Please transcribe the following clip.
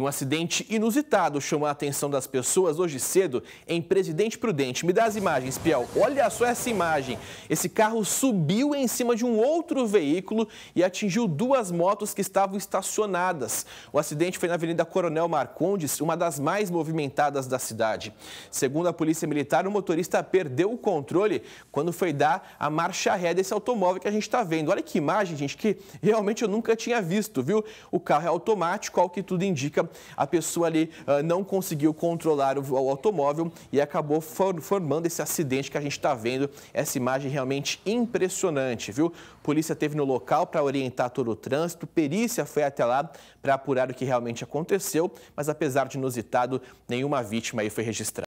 Um acidente inusitado chamou a atenção das pessoas hoje cedo em Presidente Prudente. Me dá as imagens, Piau. Olha só essa imagem. Esse carro subiu em cima de um outro veículo e atingiu duas motos que estavam estacionadas. O acidente foi na Avenida Coronel Marcondes, uma das mais movimentadas da cidade. Segundo a Polícia Militar, o motorista perdeu o controle quando foi dar a marcha ré desse automóvel que a gente está vendo. Olha que imagem, gente, que realmente eu nunca tinha visto, viu? O carro é automático, ao que tudo indica a pessoa ali uh, não conseguiu controlar o, o automóvel e acabou for, formando esse acidente que a gente está vendo. Essa imagem realmente impressionante, viu? Polícia teve no local para orientar todo o trânsito, perícia foi até lá para apurar o que realmente aconteceu, mas apesar de inusitado, nenhuma vítima aí foi registrada.